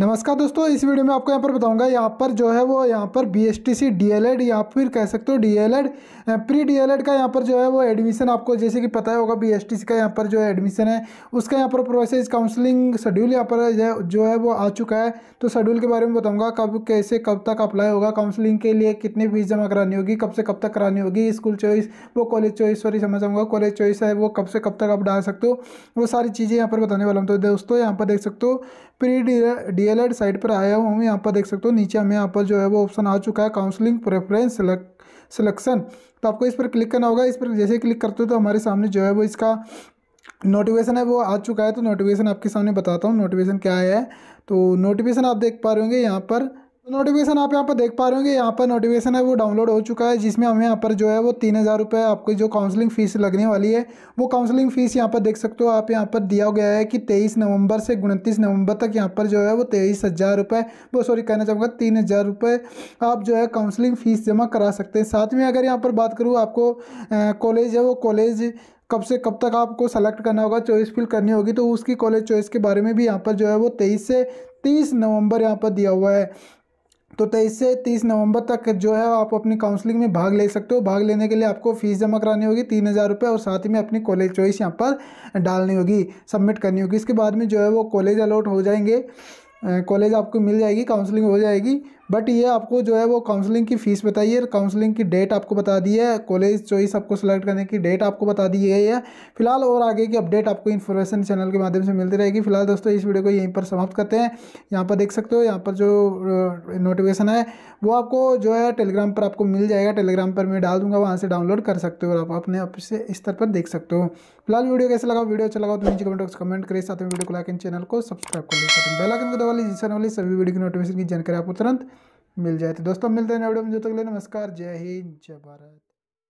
नमस्कार दोस्तों इस वीडियो में आपको यहाँ पर बताऊंगा यहाँ पर जो है वो यहाँ पर B S T C D El Ed या फिर कह सकते हो D El Ed pre D El Ed का यहाँ पर जो है वो एडमिशन आपको जैसे कि पता होगा बी एस टी सी का यहाँ पर जो है एडमिशन है उसका यहाँ पर प्रोसेस काउंसलिंग शेड्यूल यहाँ पर जो है वो आ चुका है तो शेड्यूल के बारे में बताऊँगा कब कैसे कब तक अप्लाई होगा काउंसलिंग के लिए कितनी फीस जमा करानी होगी कब से कब तक करानी होगी स्कूल चॉइस वो कॉलेज चॉइस सॉरी समझ आऊँगा कॉलेज चॉइस है वो कब से कब तक आप डाल सकते हो वो सारी चीज़ें यहाँ पर बताने वाला हूँ तो दोस्तों यहाँ पर देख सकते हो प्री डी डीएलएड साइट पर आया हूँ हम यहाँ पर देख सकते हो नीचे हमें यहाँ पर जो है वो ऑप्शन आ चुका है काउंसलिंग प्रेफरेंस सिलेक्शन तो आपको इस पर क्लिक करना होगा इस पर जैसे क्लिक करते हो तो हमारे सामने जो है वो इसका नोटिफिकेशन है वो आ चुका है तो नोटिफिकेशन आपके सामने बताता हूँ नोटिफिकेशन क्या है तो नोटिफिकेशन आप देख पा रहे होंगे यहाँ पर तो नोटिफिकेशन आप यहाँ पर देख पा रहे होंगे यहाँ पर नोटिफिकेशन है वो डाउनलोड हो चुका है जिसमें हमें यहाँ पर जो है वो तीन हज़ार रुपये आपकी जो काउंसलिंग फ़ीस लगने वाली है वो काउंसलिंग फ़ीस यहाँ पर देख सकते हो आप यहाँ पर दिया गया है कि तेईस नवंबर से उनतीस नवंबर तक यहाँ पर जो है वो तेईस हज़ार रुपये वो सॉरी कहना चाहूँगा तीन हज़ार रुपये आप जो है काउंसलिंग फ़ीस जमा करा सकते हैं साथ में अगर यहाँ पर बात करूँ आपको कॉलेज है वो कॉलेज कब से कब तक आपको सेलेक्ट करना होगा चॉइस फिल करनी होगी तो उसकी कॉलेज चॉइस के बारे में भी यहाँ पर जो है वो तेईस से तीस नवंबर यहाँ पर दिया हुआ है तो तेईस से तीस नवंबर तक जो है आप अपनी काउंसलिंग में भाग ले सकते हो भाग लेने के लिए आपको फ़ीस जमा करानी होगी तीन हज़ार रुपये और साथ ही में अपनी कॉलेज चॉइस यहाँ पर डालनी होगी सबमिट करनी होगी इसके बाद में जो है वो कॉलेज अलॉट हो जाएंगे कॉलेज आपको मिल जाएगी काउंसलिंग हो जाएगी बट ये आपको जो है वो काउंसलिंग की फ़ीस बताई है काउंसलिंग की डेट आपको बता दी है कॉलेज चॉइस आपको सेलेक्ट करने की डेट आपको बता दी गई है फिलहाल और आगे की अपडेट आपको इन्फॉर्मेशन चैनल के माध्यम से मिलती रहेगी फिलहाल दोस्तों इस वीडियो को यहीं पर समाप्त करते हैं यहाँ पर देख सकते हो यहाँ पर जो नोटिफिकेशन है वो आपको जो है टेलीग्राम पर आपको मिल जाएगा टेलीग्राम पर मैं डाल दूँगा वहाँ से डाउनलोड कर सकते हो और आप अपने आप से स्तर पर देख सकते हो फिलहाल वीडियो कैसे लगा वीडियो अच्छा लगा तो नीचे कमेंट बॉक्स कमेंट करिए साथ में वीडियो को लाइक एंड चैनल को सब्सक्राइब कर लेकिन बेल आइकन को दबा लीजिए जिससे वाली सभी वीडियो की नोटिफिकेशन की जानकारी आपको तुरंत मिल जाए तो दोस्तों मिलते हैं वीडियो में जो तक ले नमस्कार जय हिंद जय भारत